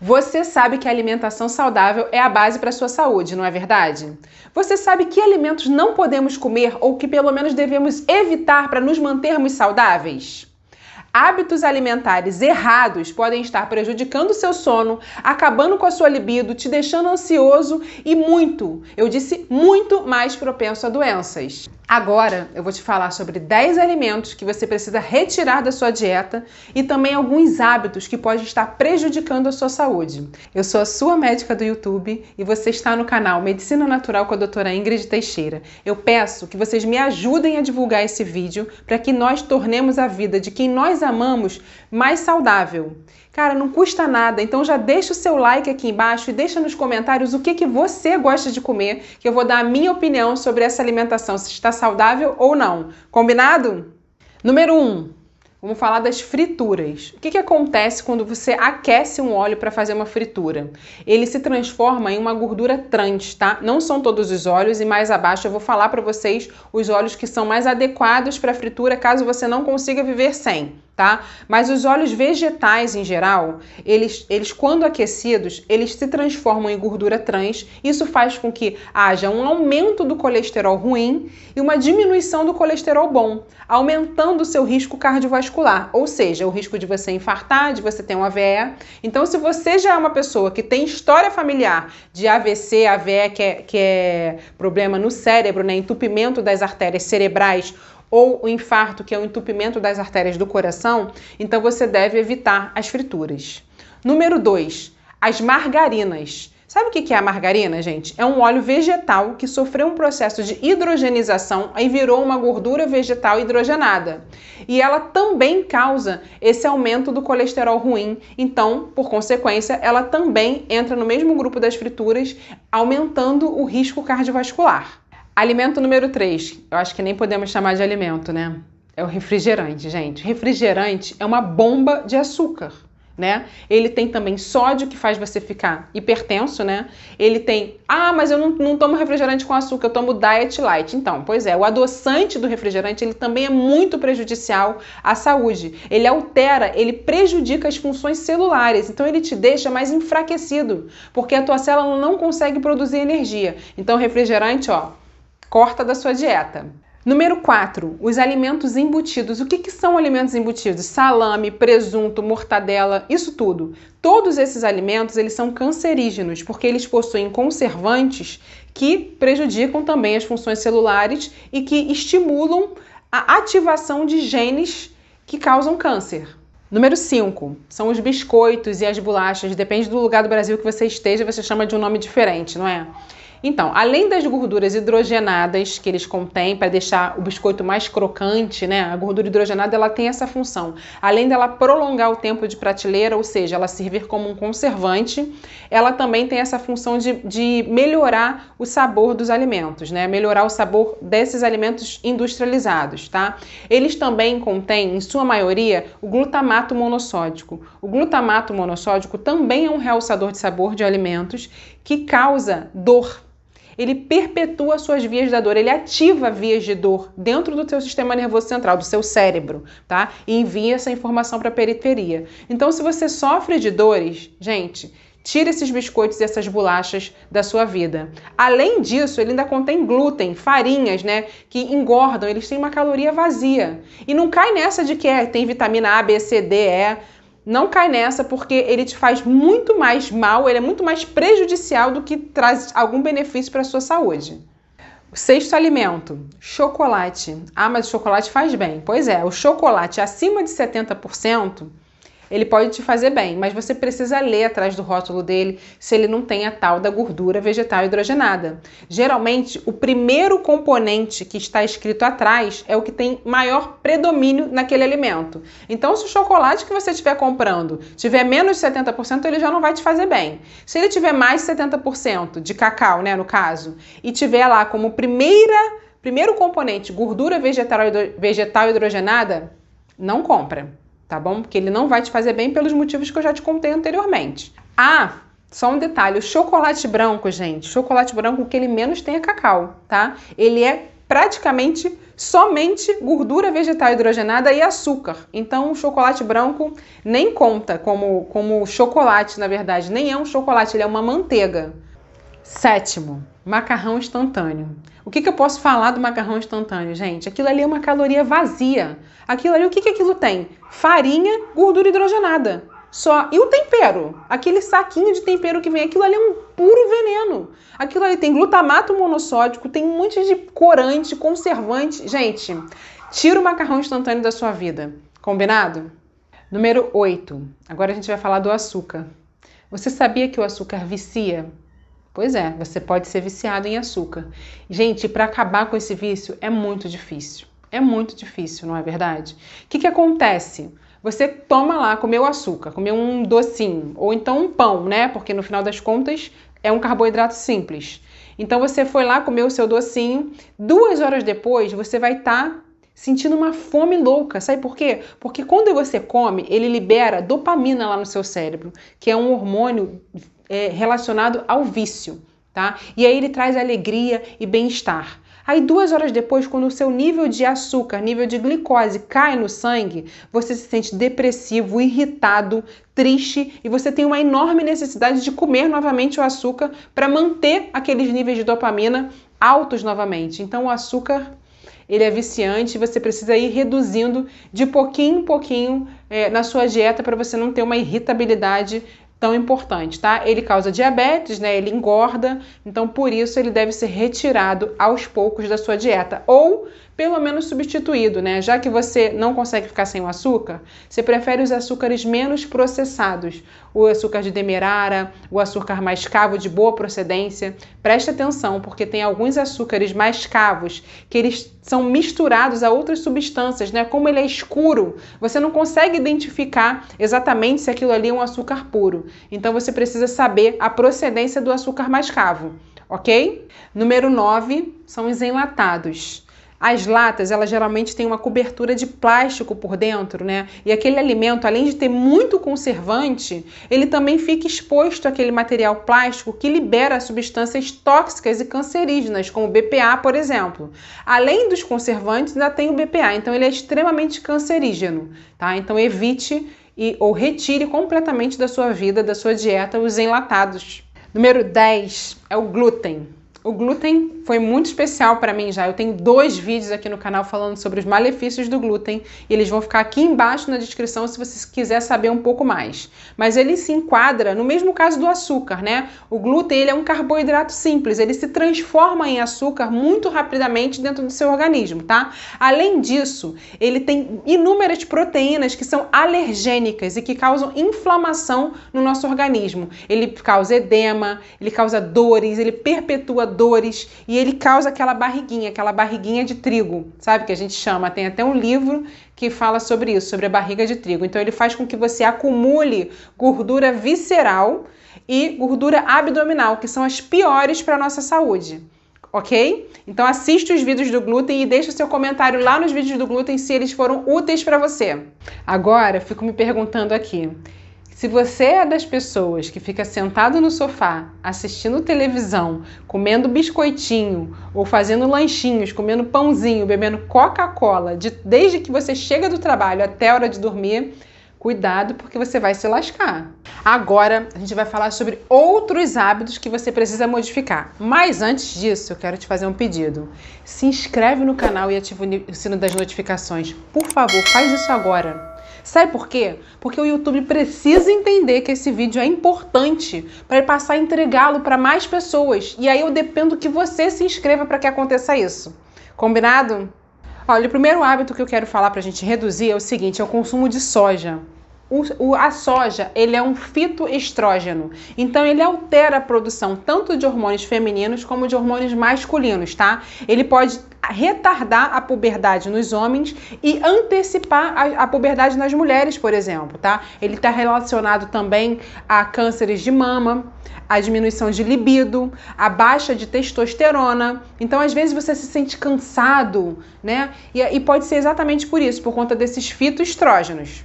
Você sabe que a alimentação saudável é a base para sua saúde, não é verdade? Você sabe que alimentos não podemos comer ou que pelo menos devemos evitar para nos mantermos saudáveis? hábitos alimentares errados podem estar prejudicando seu sono, acabando com a sua libido, te deixando ansioso e muito, eu disse muito mais propenso a doenças. Agora eu vou te falar sobre 10 alimentos que você precisa retirar da sua dieta e também alguns hábitos que podem estar prejudicando a sua saúde. Eu sou a sua médica do YouTube e você está no canal Medicina Natural com a doutora Ingrid Teixeira. Eu peço que vocês me ajudem a divulgar esse vídeo para que nós tornemos a vida de quem nós amamos, mais saudável. Cara, não custa nada, então já deixa o seu like aqui embaixo e deixa nos comentários o que, que você gosta de comer, que eu vou dar a minha opinião sobre essa alimentação, se está saudável ou não. Combinado? Número 1. Um, Vamos falar das frituras. O que, que acontece quando você aquece um óleo para fazer uma fritura? Ele se transforma em uma gordura trans, tá? Não são todos os óleos e mais abaixo eu vou falar para vocês os óleos que são mais adequados para fritura, caso você não consiga viver sem tá? Mas os óleos vegetais em geral, eles, eles quando aquecidos, eles se transformam em gordura trans. Isso faz com que haja um aumento do colesterol ruim e uma diminuição do colesterol bom, aumentando o seu risco cardiovascular, ou seja, o risco de você infartar, de você ter um AVE. Então, se você já é uma pessoa que tem história familiar de AVC, AVE, que é, que é problema no cérebro, né, entupimento das artérias cerebrais ou o infarto, que é o entupimento das artérias do coração, então você deve evitar as frituras. Número 2, as margarinas. Sabe o que é a margarina, gente? É um óleo vegetal que sofreu um processo de hidrogenização e virou uma gordura vegetal hidrogenada. E ela também causa esse aumento do colesterol ruim. Então, por consequência, ela também entra no mesmo grupo das frituras, aumentando o risco cardiovascular. Alimento número 3, eu acho que nem podemos chamar de alimento, né? É o refrigerante, gente. Refrigerante é uma bomba de açúcar, né? Ele tem também sódio que faz você ficar hipertenso, né? Ele tem, ah, mas eu não, não tomo refrigerante com açúcar, eu tomo diet light. Então, pois é, o adoçante do refrigerante ele também é muito prejudicial à saúde. Ele altera, ele prejudica as funções celulares, então ele te deixa mais enfraquecido, porque a tua célula não consegue produzir energia. Então, refrigerante, ó corta da sua dieta. Número 4, os alimentos embutidos. O que, que, são alimentos embutidos? Salame, presunto, mortadela, isso tudo. Todos esses alimentos eles são cancerígenos porque eles possuem conservantes que prejudicam também as funções celulares e que estimulam a ativação de genes que causam câncer. Número 5 são os biscoitos e as bolachas. Depende do lugar do Brasil que você esteja, você chama de um nome diferente, não é? Então, além das gorduras hidrogenadas que eles contêm para deixar o biscoito mais crocante, né? A gordura hidrogenada ela tem essa função. Além dela prolongar o tempo de prateleira, ou seja, ela servir como um conservante, ela também tem essa função de, de melhorar o sabor dos alimentos, né? Melhorar o sabor desses alimentos industrializados, tá? Eles também contêm, em sua maioria, o glutamato monossódico. O glutamato monossódico também é um realçador de sabor de alimentos que causa dor ele perpetua suas vias da dor, ele ativa vias de dor dentro do seu sistema nervoso central, do seu cérebro, tá? E envia essa informação para a periferia. Então, se você sofre de dores, gente, Tira esses biscoitos e essas bolachas da sua vida. Além disso, ele ainda contém glúten, farinhas, né? Que engordam, eles têm uma caloria vazia. E não cai nessa de que é, tem vitamina A, B, C, D, E não cai nessa porque ele te faz muito mais mal, ele é muito mais prejudicial do que traz algum benefício para a sua saúde. sexto alimento, chocolate. Ah, mas o chocolate faz bem. Pois é, o chocolate acima de 70% ele pode te fazer bem, mas você precisa ler atrás do rótulo dele se ele não tem a tal da gordura vegetal hidrogenada. Geralmente, o primeiro componente que está escrito atrás é o que tem maior predomínio naquele alimento. Então, se o chocolate que você estiver comprando tiver menos de 70%, ele já não vai te fazer bem. Se ele tiver mais de 70% de cacau, né, no caso, e tiver lá como primeira primeiro componente gordura vegetal, vegetal hidrogenada, não compra tá bom? Porque ele não vai te fazer bem pelos motivos que eu já te contei anteriormente. Ah, só um detalhe: o chocolate branco, gente, chocolate branco, o que ele menos tem é cacau, tá? Ele é praticamente somente gordura vegetal hidrogenada e açúcar. Então, o chocolate branco nem conta como, como chocolate, na verdade, nem é um chocolate, ele é uma manteiga. Sétimo, macarrão instantâneo. O que, que eu posso falar do macarrão instantâneo, gente? Aquilo ali é uma caloria vazia. Aquilo ali, o que, que aquilo tem? Farinha, gordura hidrogenada. Só. E o tempero? Aquele saquinho de tempero que vem, aquilo ali é um puro veneno. Aquilo ali tem glutamato monossódico, tem um monte de corante, conservante. Gente, tira o macarrão instantâneo da sua vida. Combinado? Número 8. Agora a gente vai falar do açúcar. Você sabia que o açúcar vicia? Pois é, você pode ser viciado em açúcar. Gente, para acabar com esse vício é muito difícil. É muito difícil, não é verdade? O que, que acontece? Você toma lá, comeu açúcar, comeu um docinho, ou então um pão, né? Porque no final das contas é um carboidrato simples. Então você foi lá, comeu o seu docinho, duas horas depois você vai estar tá sentindo uma fome louca. Sabe por quê? Porque quando você come, ele libera dopamina lá no seu cérebro, que é um hormônio é, relacionado ao vício, tá? E aí ele traz alegria e bem-estar. Aí duas horas depois, quando o seu nível de açúcar, nível de glicose cai no sangue, você se sente depressivo, irritado, triste e você tem uma enorme necessidade de comer novamente o açúcar para manter aqueles níveis de dopamina altos novamente. Então o açúcar ele é viciante, você precisa ir reduzindo de pouquinho em pouquinho é, na sua dieta para você não ter uma irritabilidade tão importante, tá? Ele causa diabetes, né? Ele engorda, então por isso ele deve ser retirado aos poucos da sua dieta ou pelo menos substituído, né? Já que você não consegue ficar sem o açúcar, você prefere os açúcares menos processados, o açúcar de demerara, o açúcar mais cavo de boa procedência. Preste atenção, porque tem alguns açúcares mais cavos que eles são misturados a outras substâncias, né? Como ele é escuro, você não consegue identificar exatamente se aquilo ali é um açúcar puro. Então você precisa saber a procedência do açúcar mais cavo, ok? Número 9 são os enlatados. As latas, elas geralmente têm uma cobertura de plástico por dentro, né? E aquele alimento, além de ter muito conservante, ele também fica exposto àquele material plástico que libera substâncias tóxicas e cancerígenas, como o BPA, por exemplo. Além dos conservantes, ainda tem o BPA, então ele é extremamente cancerígeno, tá? Então evite e, ou retire completamente da sua vida, da sua dieta, os enlatados. Número 10 é o glúten. O glúten foi muito especial para mim já. Eu tenho dois vídeos aqui no canal falando sobre os malefícios do glúten e eles vão ficar aqui embaixo na descrição se você quiser saber um pouco mais. Mas ele se enquadra no mesmo caso do açúcar, né? O glúten ele é um carboidrato simples, ele se transforma em açúcar muito rapidamente dentro do seu organismo, tá? Além disso, ele tem inúmeras proteínas que são alergênicas e que causam inflamação no nosso organismo. Ele causa edema, ele causa dores, ele perpetua dores e e ele causa aquela barriguinha, aquela barriguinha de trigo, sabe? Que a gente chama. Tem até um livro que fala sobre isso, sobre a barriga de trigo. Então ele faz com que você acumule gordura visceral e gordura abdominal, que são as piores para a nossa saúde. Ok? Então assiste os vídeos do glúten e deixa seu comentário lá nos vídeos do glúten se eles foram úteis para você. Agora, fico me perguntando aqui. Se você é das pessoas que fica sentado no sofá, assistindo televisão, comendo biscoitinho ou fazendo lanchinhos, comendo pãozinho, bebendo Coca-Cola, de, desde que você chega do trabalho até a hora de dormir, cuidado porque você vai se lascar. Agora a gente vai falar sobre outros hábitos que você precisa modificar. Mas antes disso, eu quero te fazer um pedido. Se inscreve no canal e ativa o sino das notificações. Por favor, faz isso agora Sabe por quê? Porque o YouTube precisa entender que esse vídeo é importante para passar a entregá-lo para mais pessoas. E aí eu dependo que você se inscreva para que aconteça isso. Combinado? Olha, o primeiro hábito que eu quero falar para a gente reduzir é o seguinte: é o consumo de soja. O, o, a soja ele é um fitoestrógeno, então ele altera a produção tanto de hormônios femininos como de hormônios masculinos, tá? Ele pode retardar a puberdade nos homens e antecipar a, a, puberdade nas mulheres, por exemplo, tá? Ele está relacionado também a cânceres de mama, a diminuição de libido, a baixa de testosterona. Então, às vezes você se sente cansado, né? E, e pode ser exatamente por isso, por conta desses fitoestrógenos.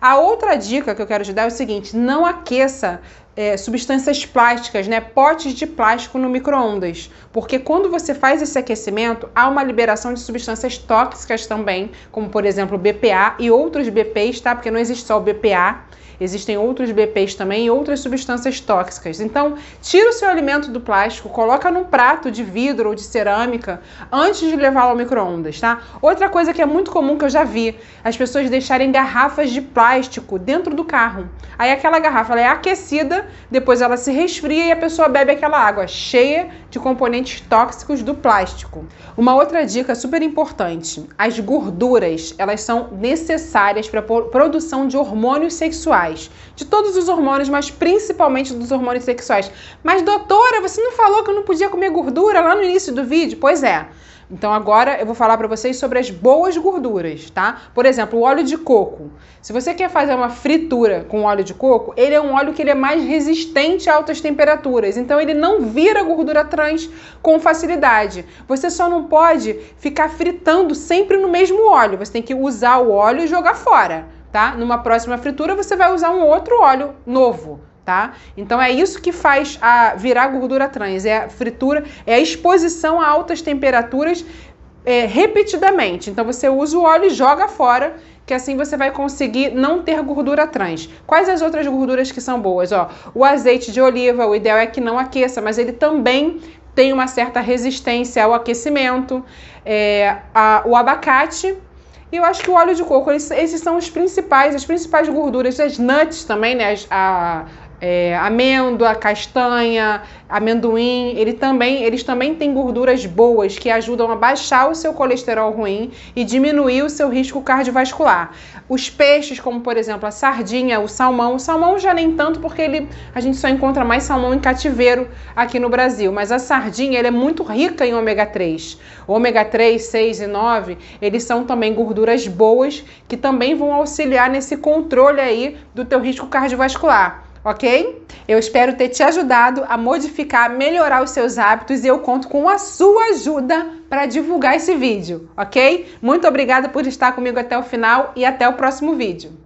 A outra dica que eu quero te dar é o seguinte: não aqueça é, substâncias plásticas, né, potes de plástico no micro-ondas, porque quando você faz esse aquecimento, há uma liberação de substâncias tóxicas também, como por exemplo BPA e outros BPs, tá? Porque não existe só o BPA, existem outros BPs também e outras substâncias tóxicas. Então, tira o seu alimento do plástico, coloca num prato de vidro ou de cerâmica antes de levá-lo ao micro-ondas, tá? Outra coisa que é muito comum que eu já vi, as pessoas deixarem garrafas de plástico dentro do carro. Aí aquela garrafa é aquecida depois ela se resfria e a pessoa bebe aquela água cheia de componentes tóxicos do plástico. Uma outra dica super importante: as gorduras, elas são necessárias para a produção de hormônios sexuais, de todos os hormônios, mas principalmente dos hormônios sexuais. Mas doutora, você não falou que eu não podia comer gordura lá no início do vídeo? Pois é. Então agora eu vou falar para vocês sobre as boas gorduras, tá? Por exemplo, o óleo de coco. Se você quer fazer uma fritura com óleo de coco, ele é um óleo que ele é mais resistente a altas temperaturas, então ele não vira gordura trans com facilidade. Você só não pode ficar fritando sempre no mesmo óleo. Você tem que usar o óleo e jogar fora, tá? Numa próxima fritura você vai usar um outro óleo novo tá? Então é isso que faz a virar gordura trans, é a fritura, é a exposição a altas temperaturas é, repetidamente. Então você usa o óleo e joga fora, que assim você vai conseguir não ter gordura trans. Quais as outras gorduras que são boas? Ó, o azeite de oliva, o ideal é que não aqueça, mas ele também tem uma certa resistência ao aquecimento. É, a, o abacate, e eu acho que o óleo de coco, esses, são os principais, as principais gorduras, as nuts também, né? As, a, é, amêndoa, castanha, amendoim, ele também, eles também têm gorduras boas que ajudam a baixar o seu colesterol ruim e diminuir o seu risco cardiovascular. Os peixes, como por exemplo a sardinha, o salmão, o salmão já nem tanto porque ele, a gente só encontra mais salmão em cativeiro aqui no Brasil, mas a sardinha ela é muito rica em ômega 3. ômega 3, 6 e 9, eles são também gorduras boas que também vão auxiliar nesse controle aí do teu risco cardiovascular ok? Eu espero ter te ajudado a modificar, melhorar os seus hábitos e eu conto com a sua ajuda para divulgar esse vídeo, ok? Muito obrigada por estar comigo até o final e até o próximo vídeo.